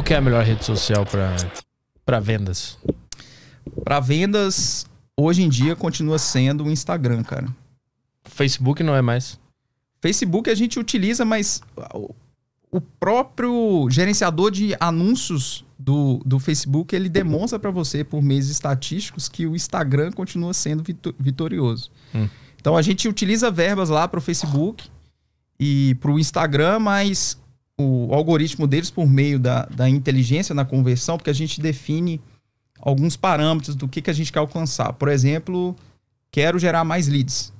Qual que é a melhor rede social para vendas? Para vendas, hoje em dia continua sendo o Instagram, cara. Facebook não é mais. Facebook a gente utiliza, mas o próprio gerenciador de anúncios do, do Facebook, ele demonstra para você por meios estatísticos que o Instagram continua sendo vitorioso. Hum. Então a gente utiliza verbas lá para o Facebook e para o Instagram, mas o algoritmo deles por meio da, da inteligência na conversão, porque a gente define alguns parâmetros do que, que a gente quer alcançar. Por exemplo, quero gerar mais leads.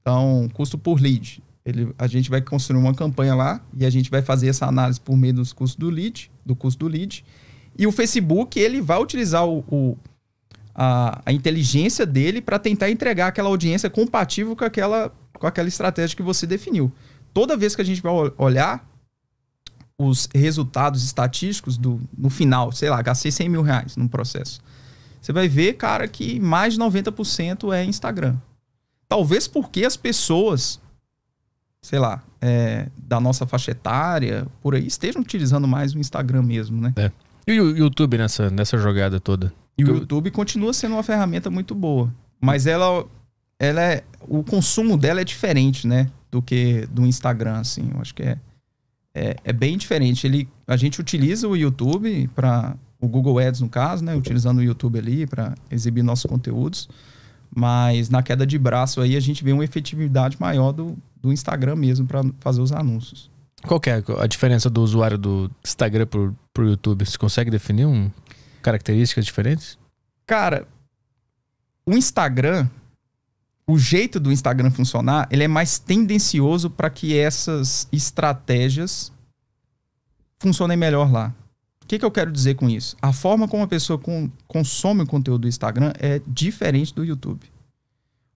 Então, custo por lead. Ele, a gente vai construir uma campanha lá e a gente vai fazer essa análise por meio dos custos do lead, do custo do lead. E o Facebook, ele vai utilizar o, o a, a, inteligência dele para tentar entregar aquela audiência compatível com aquela, com aquela estratégia que você definiu. Toda vez que a gente vai olhar, os resultados estatísticos do, no final, sei lá, gastei 100 mil reais num processo. Você vai ver, cara, que mais de 90% é Instagram. Talvez porque as pessoas, sei lá, é, da nossa faixa etária, por aí, estejam utilizando mais o Instagram mesmo, né? É. E o YouTube nessa, nessa jogada toda? E o YouTube continua sendo uma ferramenta muito boa. Mas ela, ela é, o consumo dela é diferente, né? Do que do Instagram, assim. Eu acho que é é, é bem diferente. Ele, a gente utiliza o YouTube para o Google Ads no caso, né? Utilizando o YouTube ali para exibir nossos conteúdos. Mas na queda de braço aí a gente vê uma efetividade maior do, do Instagram mesmo para fazer os anúncios. Qual é a diferença do usuário do Instagram pro, pro YouTube? Você consegue definir um, características diferentes? Cara, o Instagram, o jeito do Instagram funcionar, ele é mais tendencioso para que essas estratégias funcionem melhor lá. O que, que, eu quero dizer com isso? A forma como a pessoa com, consome o conteúdo do Instagram é diferente do YouTube.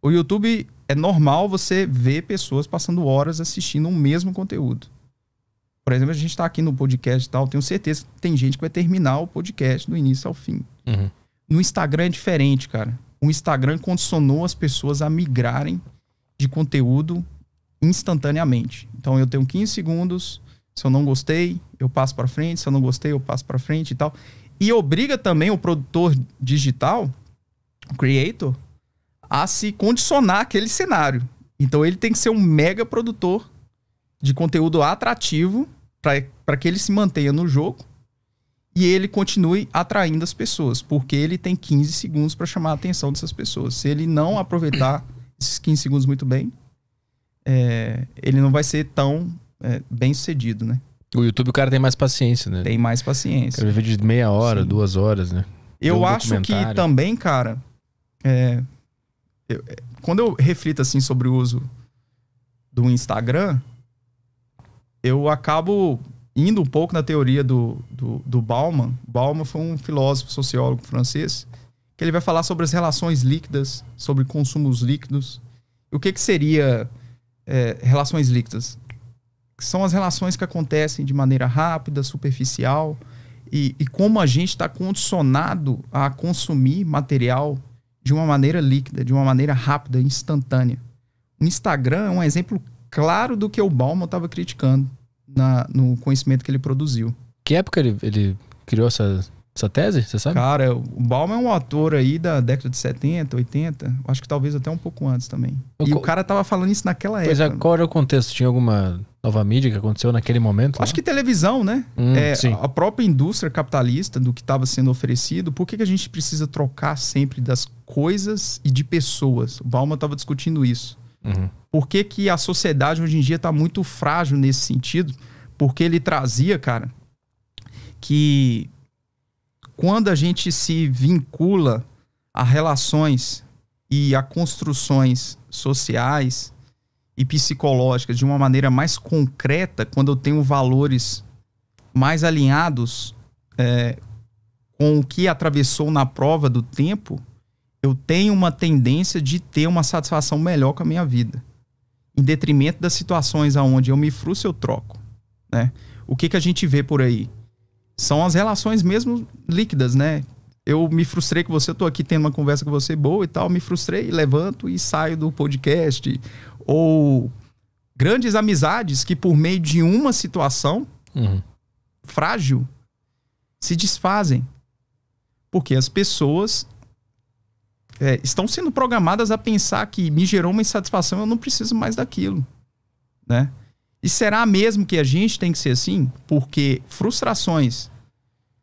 O YouTube é normal você ver pessoas passando horas assistindo o mesmo conteúdo. Por exemplo, a gente está aqui no podcast e tal, tenho certeza que tem gente que vai terminar o podcast do início ao fim. Uhum. No Instagram é diferente, cara o Instagram condicionou as pessoas a migrarem de conteúdo instantaneamente. Então eu tenho 15 segundos, se eu não gostei, eu passo para frente, se eu não gostei, eu passo para frente e tal. E obriga também o produtor digital, o creator, a se condicionar aquele cenário. Então ele tem que ser um mega produtor de conteúdo atrativo para que ele se mantenha no jogo e ele continue atraindo as pessoas, porque ele tem 15 segundos para chamar a atenção dessas pessoas. Se ele não aproveitar esses 15 segundos muito bem, é, ele não vai ser tão é, bem sucedido, né? O YouTube o cara tem mais paciência, né? Tem mais paciência. Quero ver de meia hora, Sim. duas horas, né? Eu um acho que também, cara, é, eu, é, quando eu reflito assim sobre o uso do Instagram, eu acabo indo um pouco na teoria do, do, do Bauman, Bauman foi um filósofo, sociólogo francês, que ele vai falar sobre as relações líquidas, sobre consumos líquidos. O que, que seria é, relações líquidas? São as relações que acontecem de maneira rápida, superficial, e, e como a gente está condicionado a consumir material de uma maneira líquida, de uma maneira rápida, instantânea. O Instagram é um exemplo claro do que o Bauman estava criticando na, no conhecimento que ele produziu. Que época ele, ele criou essa, essa tese, você sabe? Cara, o Baum é um ator aí da década de 70, 80, acho que talvez até um pouco antes também. e o cara tava falando isso naquela pois é, época. Pois é, qual era o contexto? Tinha alguma nova mídia que aconteceu naquele momento? Acho né? que televisão, né? Hum, é, sim. A própria indústria capitalista do que estava sendo oferecido, por que, que a gente precisa trocar sempre das coisas e de pessoas? O Bauman estava discutindo isso. Uhum. Por que, que a sociedade hoje em dia está muito frágil nesse sentido? Porque ele trazia, cara, que quando a gente se vincula a relações e a construções sociais e psicológicas de uma maneira mais concreta, quando eu tenho valores mais alinhados é, com o que atravessou na prova do tempo, eu tenho uma tendência de ter uma satisfação melhor com a minha vida. Em detrimento das situações aonde eu me frustro, eu troco. Né? O que, que a gente vê por aí? São as relações mesmo líquidas, né? Eu me frustrei com você, eu tô aqui tendo uma conversa com você boa e tal, me frustrei, levanto e saio do podcast. Ou grandes amizades que por meio de uma situação uhum. frágil se desfazem. Porque as pessoas é, estão sendo programadas a pensar que me gerou uma insatisfação, eu não preciso mais daquilo, né? E será mesmo que a gente tem que ser assim? Porque frustrações,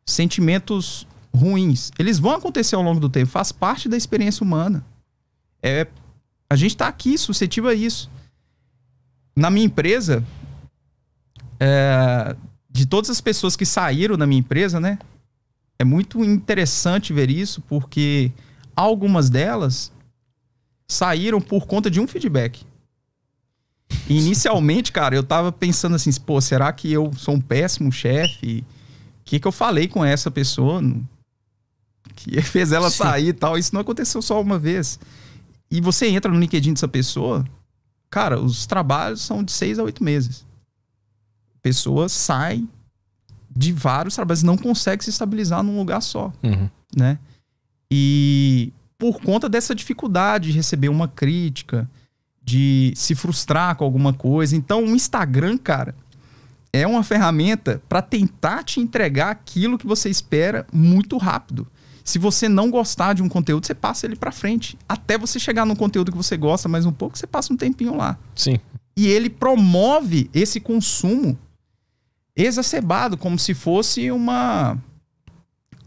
sentimentos ruins, eles vão acontecer ao longo do tempo, faz parte da experiência humana. É, a gente está aqui suscetível a isso. Na minha empresa, é, de todas as pessoas que saíram da minha empresa, né? É muito interessante ver isso, porque Algumas delas saíram por conta de um feedback. inicialmente, cara, eu tava pensando assim, pô, será que eu sou um péssimo chefe? O que que eu falei com essa pessoa? Que fez ela sair e tal. Isso não aconteceu só uma vez. E você entra no LinkedIn dessa pessoa, cara, os trabalhos são de seis a oito meses. Pessoas saem de vários trabalhos, não consegue se estabilizar num lugar só, uhum. né? E por conta dessa dificuldade de receber uma crítica, de se frustrar com alguma coisa. Então, o Instagram, cara, é uma ferramenta para tentar te entregar aquilo que você espera muito rápido. Se você não gostar de um conteúdo, você passa ele para frente. Até você chegar num conteúdo que você gosta mais um pouco, você passa um tempinho lá. Sim. E ele promove esse consumo exacerbado, como se fosse uma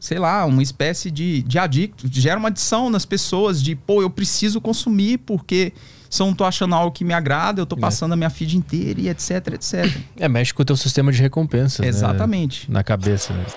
sei lá, uma espécie de, de adicto, gera uma adição nas pessoas de, pô, eu preciso consumir porque se eu não tô achando algo que me agrada, eu tô é. passando é. a minha feed inteira e etc, etc. É, mexe com o teu sistema de recompensa. Né? Exatamente. Né? Na cabeça. Né?